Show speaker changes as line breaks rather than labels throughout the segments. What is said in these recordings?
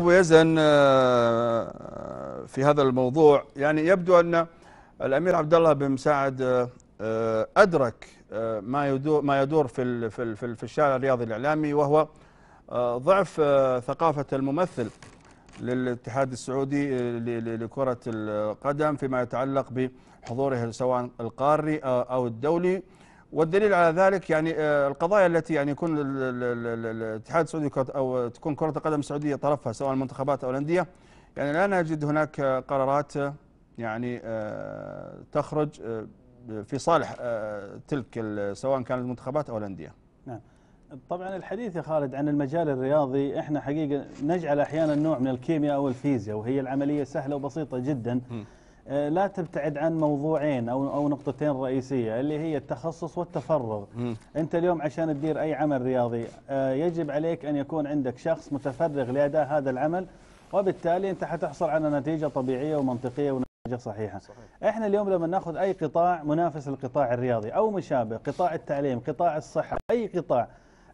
أبو يزن آه، في هذا الموضوع يعني يبدو أن الأمير عبد الله بن مساعد آه، آه، أدرك ما يدور ما يدور في في في الشارع الرياضي الإعلامي وهو ضعف ثقافة الممثل للاتحاد السعودي لكرة القدم فيما يتعلق بحضوره سواء القاري أو الدولي والدليل على ذلك يعني آه، القضايا التي يعني يكون الاتحاد السعودي او تكون كره القدم السعوديه طرفها سواء المنتخبات او الانديه يعني لا نجد هناك قرارات يعني آه، تخرج آه، في صالح تلك سواء كانت المنتخبات او الانديه.
نعم. طبعا الحديث يا خالد عن المجال الرياضي احنا حقيقه نجعل احيانا نوع من الكيمياء او الفيزياء وهي العمليه سهله وبسيطه جدا. م. آه، لا تبتعد عن موضوعين او او نقطتين رئيسيه اللي هي التخصص والتفرغ م. انت اليوم عشان تدير اي عمل رياضي آه، يجب عليك ان يكون عندك شخص متفرغ لاداء هذا العمل وبالتالي انت حتحصل على نتيجه طبيعيه ومنطقيه ونتيجه صحيحه صحيح. احنا اليوم لما ناخذ اي قطاع منافس للقطاع الرياضي او مشابه قطاع التعليم قطاع الصحه اي قطاع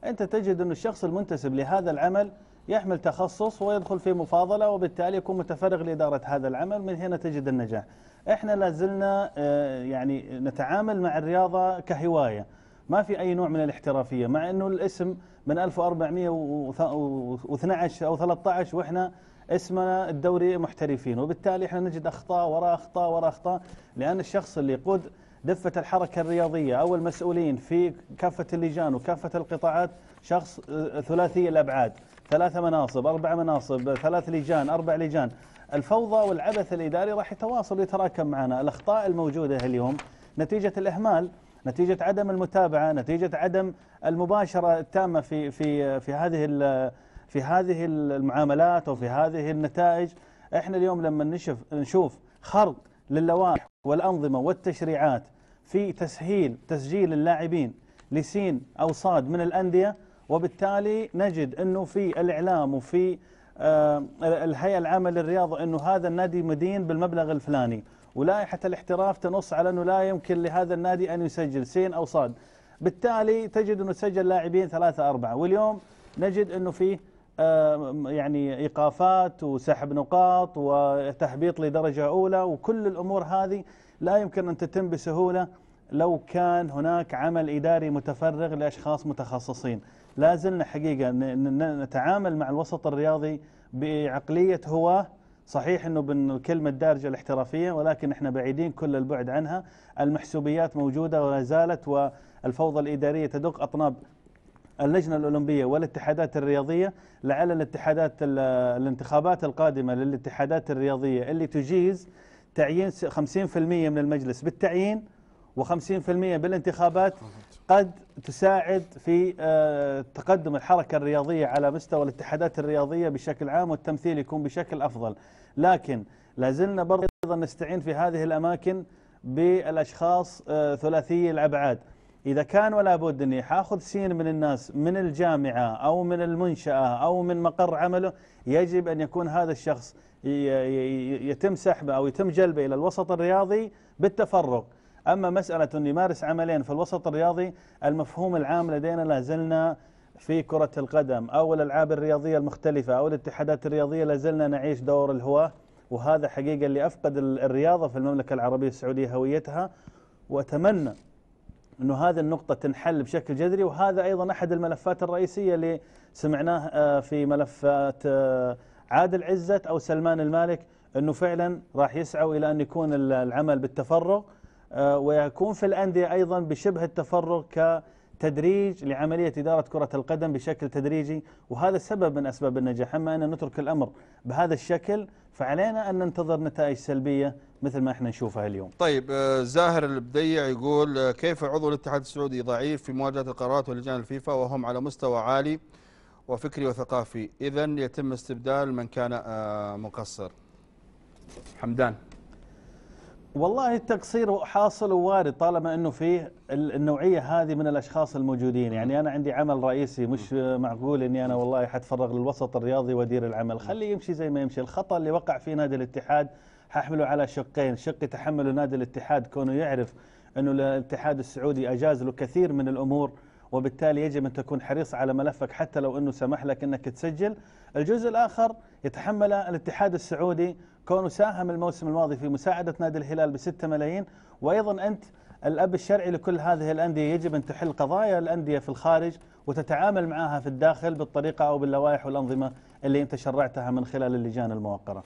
انت تجد انه الشخص المنتسب لهذا العمل يحمل تخصص ويدخل في مفاضلة وبالتالي يكون متفرغ لإدارة هذا العمل من هنا تجد النجاح احنا لازلنا آه، يعني نتعامل مع الرياضة كهواية ما في أي نوع من الاحترافية مع أنه الاسم من 1412 أو 13 وإحنا اسمنا الدوري محترفين وبالتالي احنا نجد أخطاء وراء أخطاء وراء أخطاء لأن الشخص اللي يقود دفة الحركة الرياضية أو المسؤولين في كافة اللجان وكافة القطاعات شخص آه، ثلاثي الأبعاد ثلاثة مناصب أربع مناصب ثلاث لجان أربع لجان الفوضى والعبث الإداري راح يتواصل ويتراكم معنا الأخطاء الموجودة اليوم نتيجة الإهمال نتيجة عدم المتابعة نتيجة عدم المباشرة التامة في في في هذه في هذه المعاملات وفي هذه النتائج احنا اليوم لما نشوف نشوف خرق للوائح والأنظمة والتشريعات في تسهيل تسجيل اللاعبين لسين أو صاد من الأندية وبالتالي نجد أنه في الإعلام وفي آه، الهيئة العامة للرياضة أنه هذا النادي مدين بالمبلغ الفلاني ولائحة الاحتراف تنص على أنه لا يمكن لهذا النادي أن يسجل سين أو صاد بالتالي تجد أنه سجل لاعبين ثلاثة أربعة واليوم نجد أنه في آه، يعني إيقافات وسحب نقاط وتهبيط لدرجة أولى وكل الأمور هذه لا يمكن أن تتم بسهولة لو كان هناك عمل إداري متفرغ لأشخاص متخصصين لا زلنا حقيقة نتعامل مع الوسط الرياضي بعقلية هواه صحيح انه بالكلمه الدارجه الاحترافيه ولكن احنا بعيدين كل البعد عنها، المحسوبيات موجوده ولا زالت والفوضى الاداريه تدق اطناب اللجنه الاولمبيه والاتحادات الرياضيه لعل الاتحادات الانتخابات القادمه للاتحادات الرياضيه اللي تجيز تعيين 50% من المجلس بالتعيين و50% بالانتخابات قد تساعد في آه، تقدم الحركة الرياضية على مستوى الاتحادات الرياضية بشكل عام والتمثيل يكون بشكل أفضل لكن لازلنا برضه أيضا نستعين في هذه الأماكن بالأشخاص آه، ثلاثي الأبعاد إذا كان ولا بد أني حاخذ سين من الناس من الجامعة أو من المنشأة أو من مقر عمله يجب أن يكون هذا الشخص يتم سحبه أو يتم جلبه إلى الوسط الرياضي بالتفرق أما مسألة أن يمارس عملين في الوسط الرياضي المفهوم العام لدينا لا زلنا في كرة القدم أو الألعاب الرياضية المختلفة أو الاتحادات الرياضية لازلنا نعيش دور الهواة وهذا حقيقة اللي أفقد الرياضة في المملكة العربية السعودية هويتها وأتمنى أنه هذه النقطة تنحل بشكل جذري وهذا أيضا أحد الملفات الرئيسية اللي سمعناه آه، في ملفات آه، عادل عزت أو سلمان المالك أنه فعلا راح يسعوا إلى أن يكون العمل بالتفرغ آه، ويكون في الأندية أيضا بشبه التفرغ كتدريج لعملية إدارة كرة القدم بشكل تدريجي وهذا سبب من أسباب النجاح أما أن نترك الأمر بهذا الشكل فعلينا أن ننتظر نتائج سلبية مثل ما احنا نشوفها اليوم
طيب آه، زاهر البديع يقول آه، كيف عضو الاتحاد السعودي ضعيف في مواجهة القرارات ولجان الفيفا وهم على مستوى عالي وفكري وثقافي إذا يتم استبدال من كان مقصر حمدان والله
التقصير حاصل ووارد طالما انه فيه النوعيه هذه من الاشخاص الموجودين يعني انا عندي عمل رئيسي مش معقول اني انا والله حتفرغ للوسط الرياضي وادير العمل خليه يمشي زي ما يمشي الخطا اللي وقع فيه نادي الاتحاد ححمله على شقين شق تحمله نادي الاتحاد كونه يعرف انه الاتحاد السعودي اجاز له كثير من الامور وبالتالي يجب أن تكون حريص على ملفك حتى لو أنه سمح لك أنك تسجل الجزء الآخر يتحمل الاتحاد السعودي كونه ساهم الموسم الماضي في مساعدة نادي الهلال بستة ملايين وأيضا أنت الأب الشرعي لكل هذه الأندية يجب أن تحل قضايا الأندية في الخارج وتتعامل معها في الداخل بالطريقة أو باللوائح والأنظمة اللي أنت شرعتها من خلال اللجان الموقرة